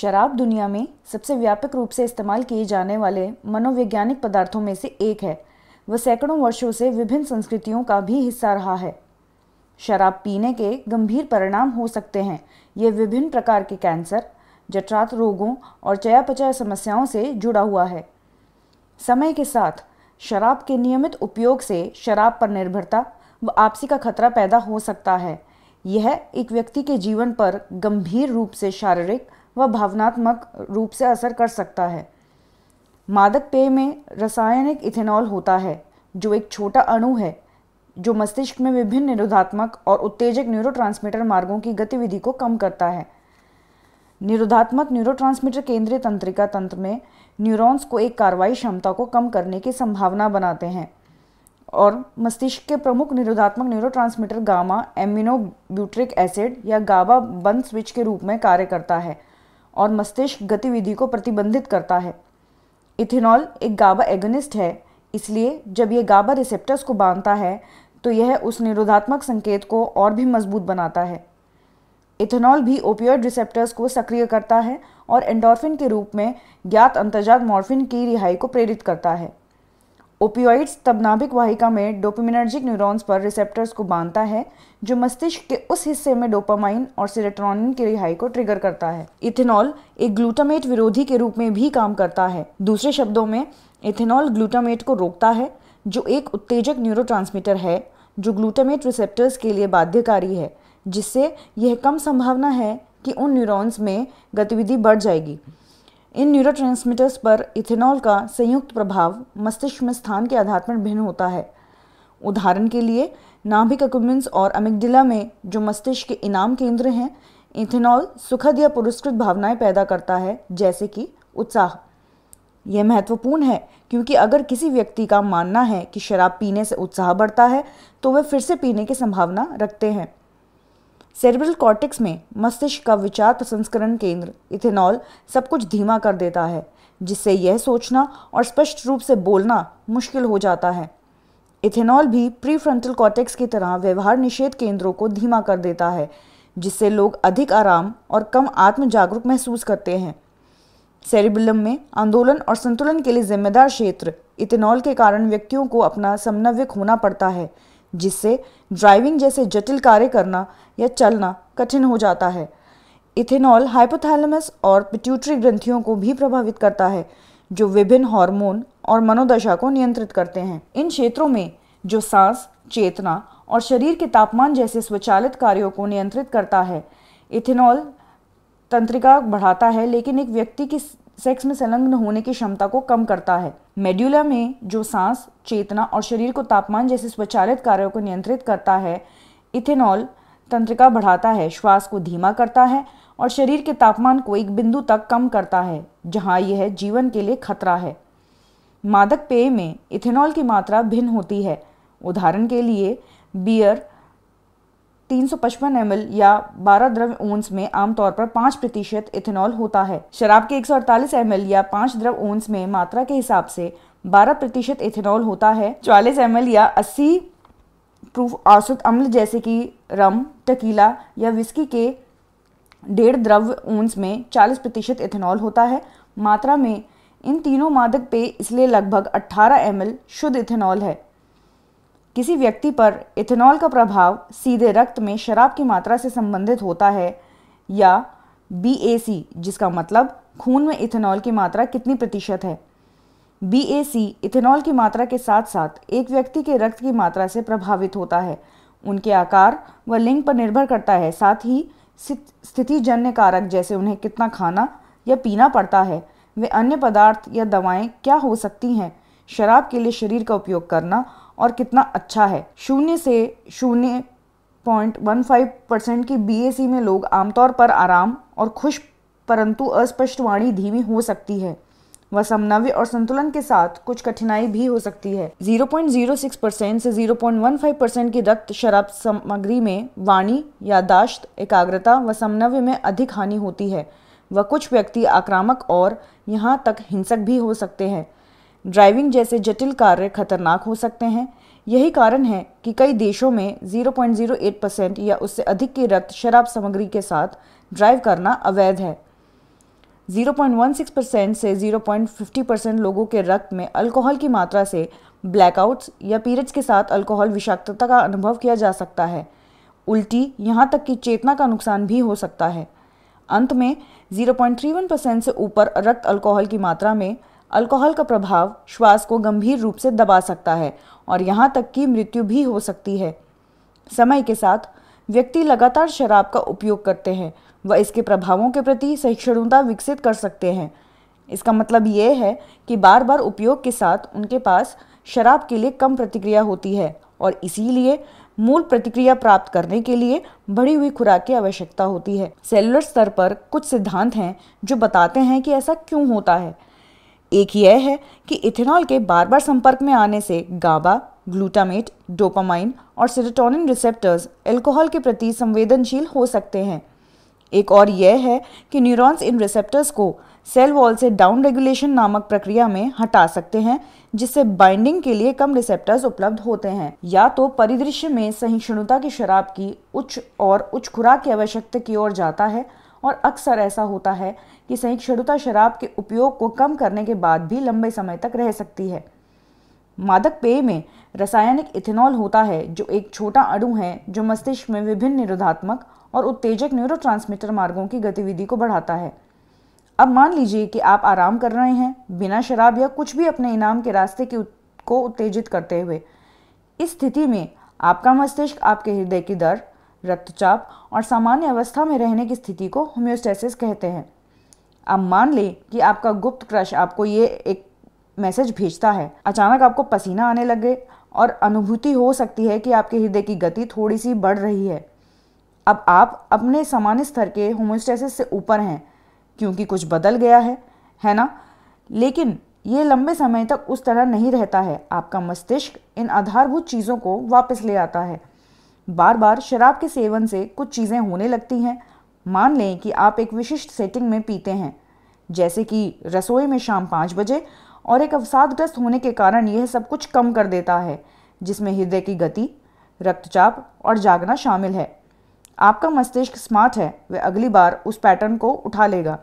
शराब दुनिया में सबसे व्यापक रूप से इस्तेमाल किए जाने वाले मनोवैज्ञानिक पदार्थों में से एक है वह सैकड़ों वर्षों से विभिन्न संस्कृतियों का भी हिस्सा रहा है शराब पीने के गंभीर परिणाम हो सकते हैं यह विभिन्न प्रकार के कैंसर जटरात रोगों और चयापचय समस्याओं से जुड़ा हुआ है समय के साथ शराब के नियमित उपयोग से शराब पर निर्भरता व आपसी का खतरा पैदा हो सकता है यह एक व्यक्ति के जीवन पर गंभीर रूप से शारीरिक व भावनात्मक रूप से असर कर सकता है मादक पेय में रासायनिक इथेनॉल होता है जो एक छोटा अणु है जो मस्तिष्क में विभिन्न निरोधात्मक और उत्तेजक न्यूरोट्रांसमीटर मार्गों की गतिविधि को कम करता है निरोधात्मक न्यूरोट्रांसमीटर केंद्रीय तंत्रिका तंत्र में न्यूरॉन्स को एक कार्रवाई क्षमता को कम करने की संभावना बनाते हैं और मस्तिष्क के प्रमुख निरोधात्मक न्यूरोट्रांसमीटर गामा एमिनोब्यूट्रिक एसिड या गाबा बंद स्विच के रूप में कार्य करता है और मस्तिष्क गतिविधि को प्रतिबंधित करता है इथेनॉल एक गाबा एगनिस्ट है इसलिए जब यह गाबा रिसेप्टर्स को बांधता है तो यह उस निरोधात्मक संकेत को और भी मजबूत बनाता है इथेनॉल भी ओपियोइड रिसेप्टर्स को सक्रिय करता है और एंडोर्फिन के रूप में ज्ञात अंतर्जात मॉर्फिन की रिहाई को प्रेरित करता है ओपियोइड्स तबनाभिक वाहिका में डोपामिनर्जिक न्यूरॉन्स पर रिसेप्टर्स को बांधता है जो मस्तिष्क के उस हिस्से में डोपामाइन और सिरेट्रॉनिन की रिहाई को ट्रिगर करता है इथेनॉल एक ग्लूटामेट विरोधी के रूप में भी काम करता है दूसरे शब्दों में इथेनॉल ग्लूटामेट को रोकता है जो एक उत्तेजक न्यूरो है जो ग्लूटामेट रिसेप्टर्स के लिए बाध्यकारी है जिससे यह कम संभावना है कि उन न्यूरॉन्स में गतिविधि बढ़ जाएगी इन न्यूरो पर इथेनॉल का संयुक्त प्रभाव मस्तिष्क में स्थान के आधार पर भिन्न होता है उदाहरण के लिए नाभिक अकुमेंस और अमिगडिला में जो मस्तिष्क के इनाम केंद्र हैं इथेनॉल सुखद या पुरस्कृत भावनाएं पैदा करता है जैसे कि उत्साह यह महत्वपूर्ण है क्योंकि अगर किसी व्यक्ति का मानना है कि शराब पीने से उत्साह बढ़ता है तो वह फिर से पीने की संभावना रखते हैं सेरेब्रल कॉर्टेक्स में मस्तिष्क का विचार प्रसंस्करण केंद्र इथेनॉल सब कुछ धीमा कर देता है जिससे यह सोचना और स्पष्ट रूप से बोलना मुश्किल हो जाता है इथेनॉल भी प्रीफ्रंटल कॉर्टेक्स की तरह व्यवहार निषेध केंद्रों को धीमा कर देता है जिससे लोग अधिक आराम और कम आत्म जागरूक महसूस करते हैं सेरिबुलम में आंदोलन और संतुलन के लिए जिम्मेदार क्षेत्र इथेनॉल के कारण व्यक्तियों को अपना समन्वयक होना पड़ता है जिससे ड्राइविंग जैसे जटिल कार्य करना या चलना कठिन हो जाता है इथेनॉल हाइपोथैलेमस और पिट्यूटरी ग्रंथियों को भी प्रभावित करता है जो विभिन्न हार्मोन और मनोदशा को नियंत्रित करते हैं इन क्षेत्रों में जो सांस चेतना और शरीर के तापमान जैसे स्वचालित कार्यों को नियंत्रित करता है इथेनॉल तंत्रिका बढ़ाता है लेकिन एक व्यक्ति की सेक्स में संलग्न होने की क्षमता को कम करता है मेड्यूला में जो सांस चेतना और शरीर को तापमान जैसे स्वचालित कार्यों को नियंत्रित करता है इथेनॉल तंत्रिका बढ़ाता है श्वास को धीमा करता है और शरीर के तापमान को एक बिंदु तक कम करता है जहाँ यह जीवन के लिए खतरा है मादक पेय में इथेनॉल की मात्रा भिन्न होती है उदाहरण के लिए बियर तीन सौ पचपन एम या 12 द्रव ओंस में आमतौर पर 5 प्रतिशत इथेनॉल होता है शराब के 148 सौ या 5 द्रव ओंस में मात्रा के हिसाब से 12 प्रतिशत इथेनॉल होता है चालीस एम या 80 प्रूफ औसत अम्ल जैसे कि रम टकीला या विस्की के डेढ़ द्रव ओंस में 40 प्रतिशत इथेनॉल होता है मात्रा में इन तीनों मादक पेय इसलिए लगभग 18 एम शुद्ध इथेनॉल है किसी व्यक्ति पर इथेनॉल का प्रभाव सीधे रक्त में शराब की मात्रा से संबंधित होता है या बी जिसका मतलब खून में इथेनॉल की मात्रा कितनी प्रतिशत है बी इथेनॉल की मात्रा के साथ साथ एक व्यक्ति के रक्त की मात्रा से प्रभावित होता है उनके आकार व लिंग पर निर्भर करता है साथ ही स्थितिजन्य कारक जैसे उन्हें कितना खाना या पीना पड़ता है वे अन्य पदार्थ या दवाएं क्या हो सकती हैं शराब के लिए शरीर का उपयोग करना और कितना अच्छा है शून्य से शून्य पॉइंट वन फाइव परसेंट की बी में लोग आमतौर पर आराम और खुश परंतु अस्पष्टवाणी धीमी हो सकती है वह समन्वय और संतुलन के साथ कुछ कठिनाई भी हो सकती है 0.06 परसेंट से 0.15 परसेंट की रक्त शराब सामग्री में वाणी यादाश्त एकाग्रता व समन्वय में अधिक हानि होती है वह कुछ व्यक्ति आक्रामक और यहाँ तक हिंसक भी हो सकते हैं ड्राइविंग जैसे जटिल कार्य खतरनाक हो सकते हैं यही कारण है कि कई देशों में 0.08 परसेंट या उससे अधिक की रक्त शराब सामग्री के साथ ड्राइव करना अवैध है 0.16 परसेंट से 0.50 परसेंट लोगों के रक्त में अल्कोहल की मात्रा से ब्लैकआउट्स या पीरियड्स के साथ अल्कोहल विषाक्तता का अनुभव किया जा सकता है उल्टी यहाँ तक कि चेतना का नुकसान भी हो सकता है अंत में 0.31 परसेंट से ऊपर रक्त अल्कोहल की मात्रा में अल्कोहल का प्रभाव श्वास को गंभीर रूप से दबा सकता है और यहाँ तक कि मृत्यु भी हो सकती है समय के साथ व्यक्ति लगातार शराब का उपयोग करते हैं व इसके प्रभावों के प्रति सहिष्णुता विकसित कर सकते हैं इसका मतलब ये है कि बार बार उपयोग के साथ उनके पास शराब के लिए कम प्रतिक्रिया होती है और इसीलिए मूल प्रतिक्रिया प्राप्त करने के लिए बढ़ी हुई खुराक की आवश्यकता होती है सेलुलर स्तर पर कुछ सिद्धांत हैं जो बताते हैं कि ऐसा क्यों होता है एक यह है कि इथेनॉल के बार बार संपर्क में आने से गाबा ग्लूटामेट डोपामाइन और सिरेटोनिन रिसेप्टर्स एल्कोहल के प्रति संवेदनशील हो सकते हैं एक और यह है कि न्यूरॉन्स इन रिसेप्टर्स को सेल वॉल से डाउन रेगुलेशन नामक प्रक्रिया में हटा सकते हैं जिससे बाइंडिंग के लिए कम रिसेप्टर्स उपलब्ध होते हैं या तो परिदृश्य में सहिष्णुता की शराब की उच्च और उच्च खुराक की आवश्यकता की ओर जाता है और अक्सर ऐसा होता है कि सहिष्णुता शराब के उपयोग को कम करने के बाद भी लंबे समय तक रह सकती है मादक पेय में रासायनिक इथेनॉल होता है जो एक छोटा अणु है जो मस्तिष्क में विभिन्न निरोधात्मक और उत्तेजक न्यूरोट्रांसमीटर मार्गों की गतिविधि को बढ़ाता है अब मान लीजिए कि आप आराम कर रहे हैं बिना शराब या कुछ भी अपने इनाम के रास्ते की को उत्तेजित करते हुए इस स्थिति में आपका मस्तिष्क आपके हृदय की दर रक्तचाप और सामान्य अवस्था में रहने की स्थिति को होम्योस्टेसिस कहते हैं आप मान लें कि आपका गुप्त क्रश आपको ये एक मैसेज भेजता है अचानक आपको पसीना आने लगे और अनुभूति हो सकती है कि आपके हृदय की गति थोड़ी सी बढ़ रही है अब आप अपने सामान्य स्तर के होमोस्टेसिस से ऊपर हैं क्योंकि कुछ बदल गया है है ना लेकिन ये लंबे समय तक उस तरह नहीं रहता है आपका मस्तिष्क इन आधारभूत चीज़ों को वापस ले आता है बार बार शराब के सेवन से कुछ चीज़ें होने लगती हैं मान लें कि आप एक विशिष्ट सेटिंग में पीते हैं जैसे कि रसोई में शाम पाँच बजे और एक अवसादग्रस्त होने के कारण यह सब कुछ कम कर देता है जिसमें हृदय की गति रक्तचाप और जागना शामिल है आपका मस्तिष्क स्मार्ट है वह अगली बार उस पैटर्न को उठा लेगा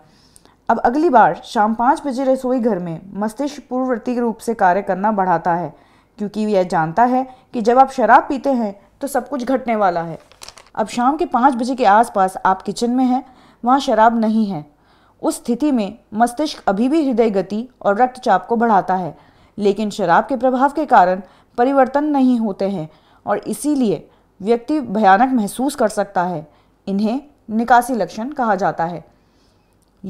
अब अगली बार शाम पाँच बजे रसोई घर में मस्तिष्क पूर्ववर्ती रूप से कार्य करना बढ़ाता है क्योंकि यह जानता है कि जब आप शराब पीते हैं तो सब कुछ घटने वाला है अब शाम के पाँच बजे के आसपास आप किचन में हैं वहाँ शराब नहीं है उस स्थिति में मस्तिष्क अभी भी हृदय गति और रक्तचाप को बढ़ाता है लेकिन शराब के प्रभाव के कारण परिवर्तन नहीं होते हैं और इसीलिए व्यक्ति भयानक महसूस कर सकता है इन्हें निकासी लक्षण कहा जाता है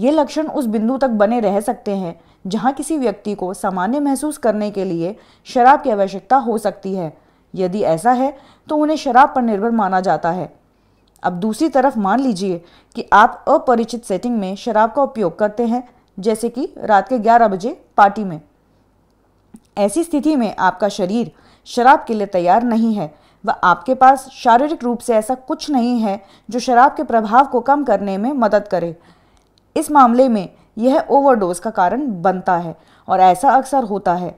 ये लक्षण उस बिंदु तक बने रह सकते हैं जहाँ किसी व्यक्ति को सामान्य महसूस करने के लिए शराब की आवश्यकता हो सकती है यदि ऐसा है तो उन्हें शराब पर निर्भर माना जाता है अब दूसरी तरफ मान लीजिए कि आप अपरिचित सेटिंग में शराब का उपयोग करते हैं जैसे कि रात के 11 बजे पार्टी में ऐसी स्थिति में आपका शरीर शराब के लिए तैयार नहीं है व आपके पास शारीरिक रूप से ऐसा कुछ नहीं है जो शराब के प्रभाव को कम करने में मदद करे इस मामले में यह ओवरडोज का कारण बनता है और ऐसा अक्सर होता है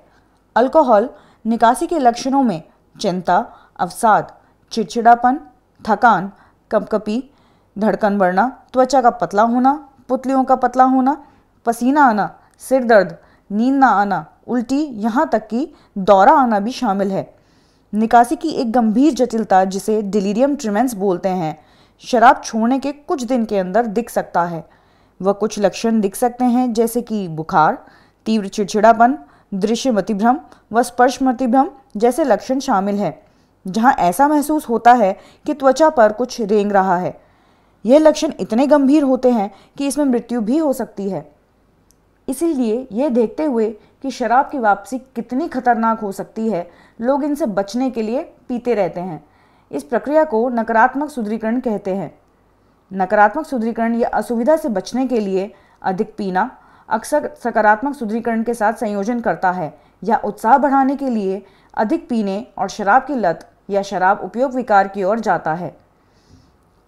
अल्कोहल निकासी के लक्षणों में चिंता अवसाद चिड़चिड़ापन थकान कपकपी धड़कन बढ़ना त्वचा का पतला होना पुतलियों का पतला होना पसीना आना सिर दर्द नींद ना आना उल्टी यहाँ तक कि दौरा आना भी शामिल है निकासी की एक गंभीर जटिलता जिसे डिलीरियम ट्रिमेंस बोलते हैं शराब छोड़ने के कुछ दिन के अंदर दिख सकता है वह कुछ लक्षण दिख सकते हैं जैसे कि बुखार तीव्र चिड़चिड़ापन दृश्य मतिभ्रम व स्पर्श मतिभ्रम जैसे लक्षण शामिल हैं जहां ऐसा महसूस होता है कि त्वचा पर कुछ रेंग रहा है यह लक्षण इतने गंभीर होते हैं कि इसमें मृत्यु भी हो सकती है इसीलिए यह देखते हुए कि शराब की वापसी कितनी खतरनाक हो सकती है लोग इनसे बचने के लिए पीते रहते हैं इस प्रक्रिया को नकारात्मक सुदृढ़ीकरण कहते हैं नकारात्मक सुदृढ़ीकरण या असुविधा से बचने के लिए अधिक पीना अक्सर सकारात्मक सुदृढ़ीकरण के साथ संयोजन करता है या उत्साह बढ़ाने के लिए अधिक पीने और शराब की लत या शराब उपयोग विकार की ओर जाता है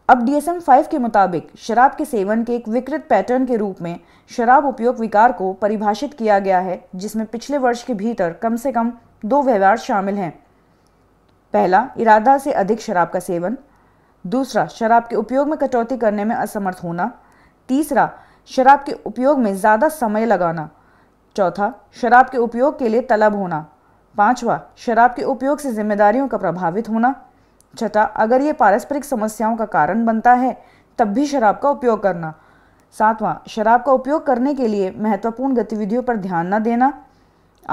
अब डीएसएम 5 के मुताबिक शराब के सेवन के एक विकृत पैटर्न के रूप में शराब उपयोग विकार को परिभाषित किया गया है जिसमें पिछले वर्ष के भीतर कम से कम दो व्यवहार शामिल हैं पहला इरादा से अधिक शराब का सेवन दूसरा शराब के उपयोग में कटौती करने में असमर्थ होना तीसरा शराब के उपयोग में ज़्यादा समय लगाना चौथा शराब के उपयोग के लिए तलब होना पांचवा शराब के उपयोग से जिम्मेदारियों का प्रभावित होना छठा अगर ये पारस्परिक समस्याओं का कारण बनता है तब भी शराब का उपयोग करना सातवां शराब का उपयोग करने के लिए महत्वपूर्ण गतिविधियों पर ध्यान न देना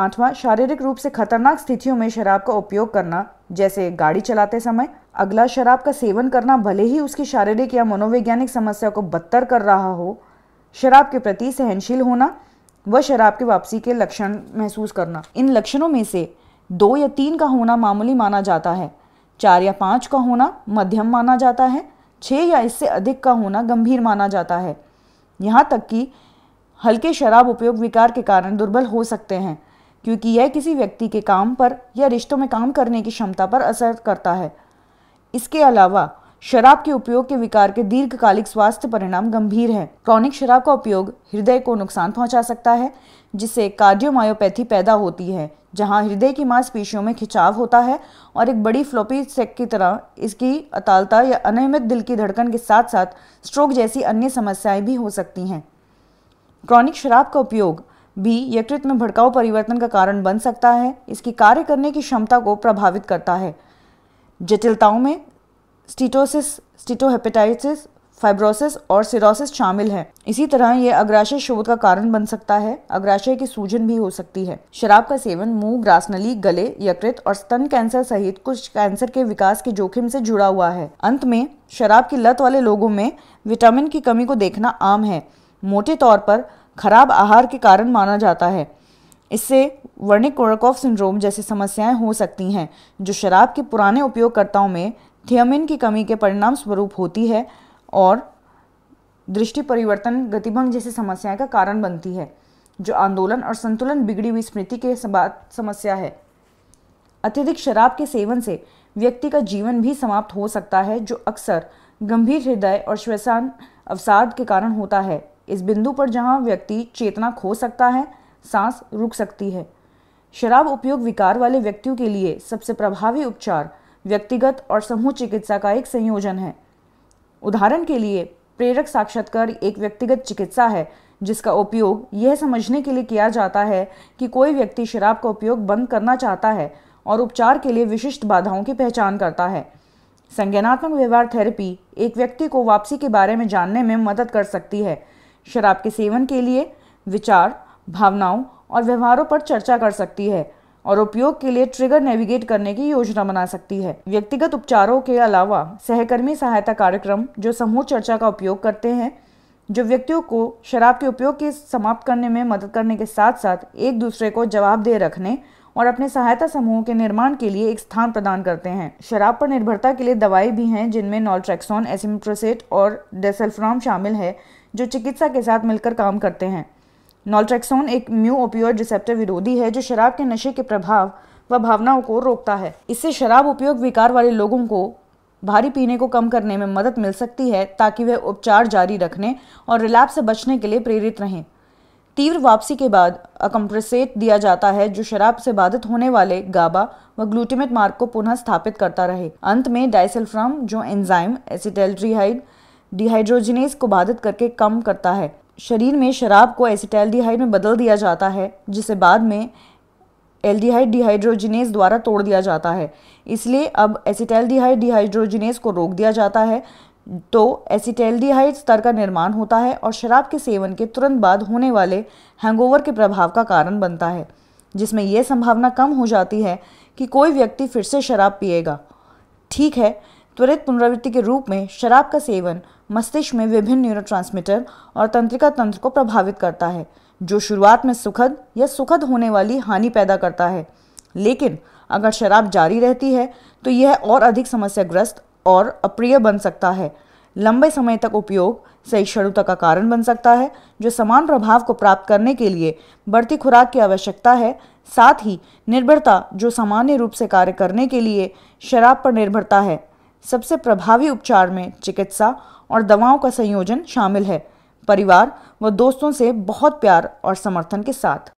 आठवां शारीरिक रूप से खतरनाक स्थितियों में शराब का उपयोग करना जैसे गाड़ी चलाते समय अगला शराब का सेवन करना भले ही उसकी शारीरिक या मनोवैज्ञानिक समस्या को बदतर कर रहा हो शराब के प्रति सहनशील होना व शराब के वापसी के लक्षण महसूस करना इन लक्षणों में से दो या तीन का होना मामूली माना जाता है चार या पाँच का होना मध्यम माना जाता है छः या इससे अधिक का होना गंभीर माना जाता है यहाँ तक कि हल्के शराब उपयोग विकार के कारण दुर्बल हो सकते हैं क्योंकि यह किसी व्यक्ति के काम पर या रिश्तों में काम करने की क्षमता पर असर करता है इसके अलावा शराब के उपयोग के विकार के दीर्घकालिक स्वास्थ्य परिणाम गंभीर है क्रॉनिक शराब का उपयोग हृदय को नुकसान पहुंचा सकता है जिससे कार्डियोमायोपैथी पैदा होती है जहां हृदय की मांसपेशियों में खिंचाव होता है और एक बड़ी फ्लोपी सेक की तरह इसकी अतालता या अनियमित दिल की धड़कन के साथ साथ स्ट्रोक जैसी अन्य समस्याएं भी हो सकती हैं क्रॉनिक शराब का उपयोग भी यकृत में भड़काऊ परिवर्तन का कारण बन सकता है इसकी कार्य करने की क्षमता को प्रभावित करता है जटिलताओं में स्टीटोसिस स्टीटोहेपेटाइटिस फाइब्रोसिस और सिरोसिस शामिल है इसी तरह ये अग्राशय शोध का कारण बन सकता है अग्राशय की सूजन भी हो सकती है शराब का सेवन मुंह ग्रासनली गले यकृत और स्तन कैंसर सहित कुछ कैंसर के विकास के जोखिम से जुड़ा हुआ है अंत में शराब की लत वाले लोगों में विटामिन की कमी को देखना आम है मोटे तौर पर खराब आहार के कारण माना जाता है इससे वर्णिक कोरकॉफ सिंड्रोम जैसी समस्याएं हो सकती हैं जो शराब के पुराने उपयोगकर्ताओं में थियामिन की कमी के परिणाम स्वरूप होती है और दृष्टि परिवर्तन गतिभंग जैसी समस्याएं का कारण बनती है जो आंदोलन और संतुलन बिगड़ी हुई स्मृति के समस्या है अत्यधिक शराब के सेवन से व्यक्ति का जीवन भी समाप्त हो सकता है जो अक्सर गंभीर हृदय और श्वसन अवसाद के कारण होता है इस बिंदु पर जहां व्यक्ति चेतना खो सकता है सांस रुक सकती है शराब उपयोग विकार वाले व्यक्तियों के लिए सबसे प्रभावी उपचार व्यक्तिगत और समूह चिकित्सा का एक संयोजन है उदाहरण के लिए प्रेरक साक्षात्कार एक व्यक्तिगत चिकित्सा है जिसका उपयोग यह समझने के लिए किया जाता है कि कोई व्यक्ति शराब का उपयोग बंद करना चाहता है और उपचार के लिए विशिष्ट बाधाओं की पहचान करता है संज्ञानात्मक व्यवहार थेरेपी एक व्यक्ति को वापसी के बारे में जानने में मदद कर सकती है शराब के सेवन के लिए विचार भावनाओं और व्यवहारों पर चर्चा कर सकती है और उपयोग के लिए ट्रिगर नेविगेट करने की योजना बना सकती है व्यक्तिगत उपचारों के अलावा सहकर्मी सहायता कार्यक्रम जो समूह चर्चा का उपयोग करते हैं जो व्यक्तियों को शराब के उपयोग के समाप्त करने में मदद करने के साथ साथ एक दूसरे को जवाब दे रखने और अपने सहायता समूह के निर्माण के लिए एक स्थान प्रदान करते हैं शराब पर निर्भरता के लिए दवाई भी हैं जिनमें नॉल्ट्रेक्सोन एसिम्प्रोसेट और डेसल्फ्राम शामिल है जो चिकित्सा के साथ मिलकर काम करते हैं नॉल्ट्रेक्सोन एक म्यू ओपियोड रिसेप्टर विरोधी है जो शराब के नशे के प्रभाव व भावनाओं को रोकता है इससे शराब उपयोग विकार वाले लोगों को भारी पीने को कम करने में मदद मिल सकती है ताकि वे उपचार जारी रखने और रिलैप से बचने के लिए प्रेरित रहें तीव्र वापसी के बाद अकम्प्रेसेट दिया जाता है जो शराब से बाधित होने वाले गाबा व ग्लूटामेट मार्ग को पुनः स्थापित करता रहे अंत में डाइसल्फ्राम जो एंजाइम एसिटेल्ड्रीहाइड डिहाइड्रोजिनेस को बाधित करके कम करता है शरीर में शराब को एसिटैल्डिहाइड में बदल दिया जाता है जिसे बाद में एल्डिहाइड डिहाइड्रोजिनेस द्वारा तोड़ दिया जाता है इसलिए अब एसिटैल्डिहाइड डिहाइड्रोजिनेस को रोक दिया जाता है तो एसिटैल्डिहाइड स्तर का निर्माण होता है और शराब के सेवन के तुरंत बाद होने वाले हैंगओवर के प्रभाव का कारण बनता है जिसमें यह संभावना कम हो जाती है कि कोई व्यक्ति फिर से शराब पिएगा ठीक है त्वरित पुनरावृत्ति के रूप में शराब का सेवन मस्तिष्क में विभिन्न न्यूरो और तंत्रिका तंत्र को प्रभावित करता है जो शुरुआत में सुखद या सुखद होने वाली हानि पैदा करता है लेकिन अगर शराब जारी रहती है तो यह और अधिक समस्याग्रस्त और अप्रिय बन सकता है लंबे समय तक उपयोग सही क्षणुता का कारण बन सकता है जो समान प्रभाव को प्राप्त करने के लिए बढ़ती खुराक की आवश्यकता है साथ ही निर्भरता जो सामान्य रूप से कार्य करने के लिए शराब पर निर्भरता है सबसे प्रभावी उपचार में चिकित्सा और दवाओं का संयोजन शामिल है परिवार व दोस्तों से बहुत प्यार और समर्थन के साथ